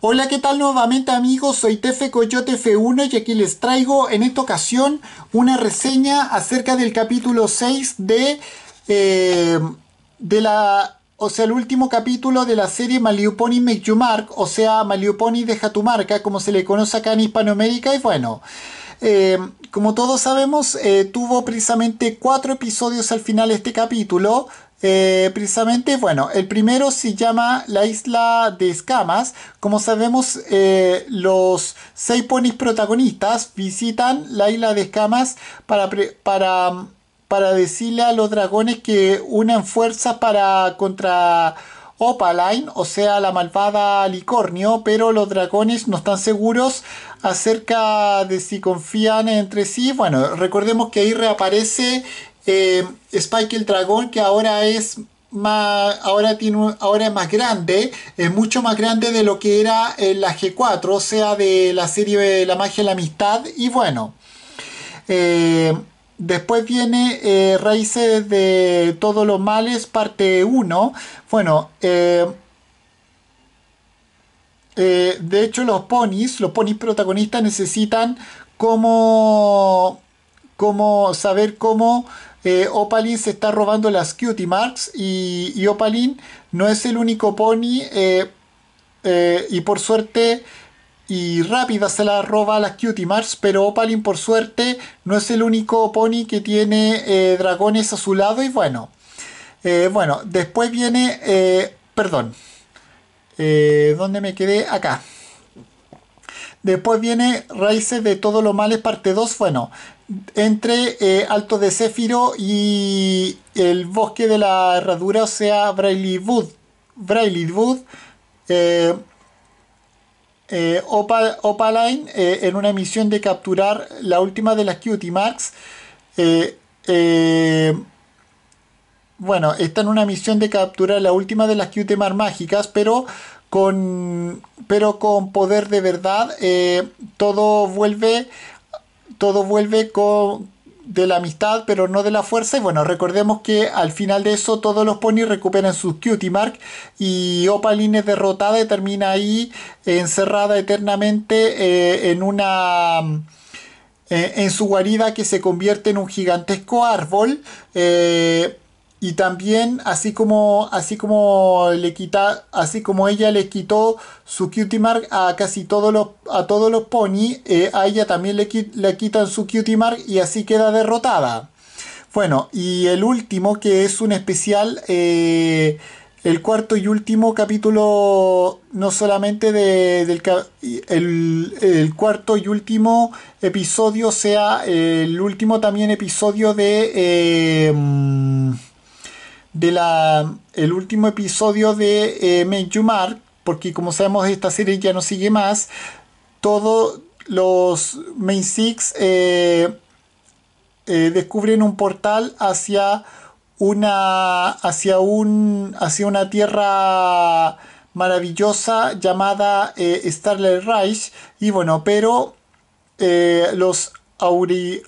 Hola, ¿qué tal nuevamente amigos? Soy Tefe Coyote F1 y aquí les traigo en esta ocasión una reseña acerca del capítulo 6 de, eh, de la... O sea, el último capítulo de la serie Maliuponi Make You Mark, o sea, Maliuponi deja tu marca, como se le conoce acá en Hispanoamérica, y bueno, eh, como todos sabemos, eh, tuvo precisamente cuatro episodios al final de este capítulo, eh, precisamente, bueno, el primero se llama la isla de escamas. Como sabemos, eh, los seis ponis protagonistas visitan la isla de escamas para, para, para decirle a los dragones que unen fuerzas para contra Opaline, o sea, la malvada Licornio, pero los dragones no están seguros acerca de si confían entre sí. Bueno, recordemos que ahí reaparece eh, Spike el dragón que ahora es más, ahora, tiene, ahora es más grande, es mucho más grande de lo que era en la G4, o sea, de la serie de la magia y la amistad. Y bueno, eh, después viene eh, Raíces de todos los males, parte 1. Bueno, de hecho los ponis, los ponis protagonistas necesitan como como saber cómo eh, Opalin se está robando las cutie marks y, Opalin no es el único pony eh, eh, y por suerte y rápida se la roba las cutie marks pero Opalin por suerte no es el único pony que tiene dragones a su lado y bueno bueno después viene perdón ¿dónde me quedé? acá Después viene Raíces de todos los males parte 2. Bueno, entre eh, Alto de Céfiro y el bosque de la herradura, o sea, Briley Wood, eh, eh, Opaline, eh, en una misión de capturar la última de las Cutie Marks. Eh, bueno, está en una misión de capturar la última de las Cutie Marks mágicas, pero con, pero con poder de verdad, todo vuelve todo vuelve con, de la amistad, pero no de la fuerza. Y bueno, recordemos que al final de eso todos los ponis recuperan sus cutie mark y Opaline es derrotada y termina ahí encerrada eternamente eh, en una eh, en su guarida que se convierte en un gigantesco árbol. Eh, y también así como así como le quita así como ella le quitó su cutie mark a casi todos los a todos los pony eh, a ella también le, le quitan su cutie mark y así queda derrotada bueno y el último que es un especial eh, el cuarto y último capítulo, no solamente de, del el, cuarto y último episodio, sea el último también episodio de... Eh, de la, el último episodio de eh, porque como sabemos esta serie ya no sigue más, todos los Main Six eh, eh, descubren un portal hacia una, hacia un, hacia una tierra maravillosa llamada eh, Starlight Rise, y bueno, pero los auri,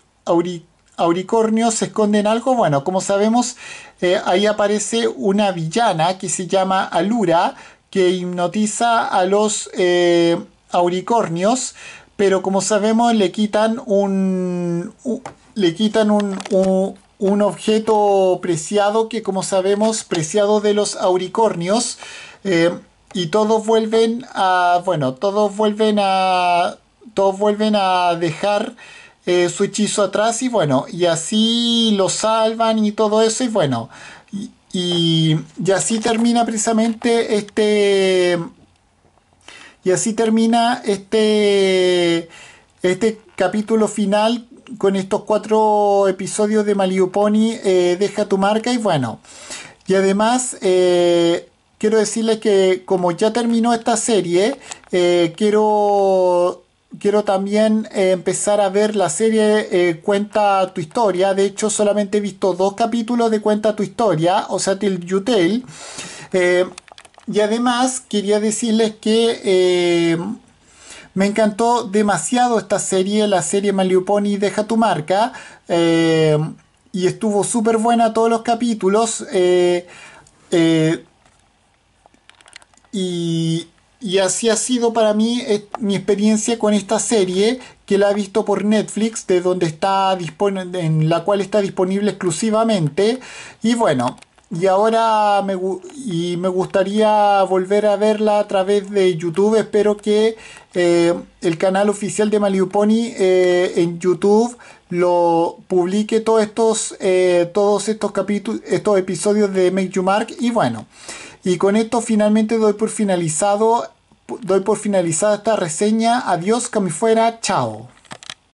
¿Auricornios esconden algo. Bueno, como sabemos, eh, ahí aparece una villana que se llama Alura, que hipnotiza a los eh, auricornios, pero como sabemos le quitan un, le quitan un, objeto preciado que como sabemos preciado de los auricornios eh, y todos vuelven a bueno todos vuelven a todos vuelven a dejar eh, su hechizo atrás y bueno, y así lo salvan y todo eso y bueno, y, así termina precisamente este... Y así termina este, este capítulo final con estos cuatro episodios de Maliuponi, eh, deja tu marca y bueno. Y además, eh, quiero decirles que como ya terminó esta serie, quiero quiero también eh, empezar a ver la serie eh, Cuenta tu historia. De hecho, solamente he visto dos capítulos de Cuenta tu historia, o sea, Till You eh, y además, quería decirles que me encantó demasiado esta serie, la serie Maliuponi Deja tu marca. y estuvo súper buena todos los capítulos. y y así ha sido para mí eh, mi experiencia con esta serie que la he visto por Netflix, de donde está en la cual está disponible exclusivamente. Y bueno, y ahora me, y me gustaría volver a verla a través de YouTube. Espero que eh, el canal oficial de Maliuponi eh, en YouTube lo publique todos estos, todos estos capítulos, estos episodios de Make You Mark. Y bueno. Y con esto finalmente doy por finalizado, doy por finalizada esta reseña. Adiós, que fuera, chao.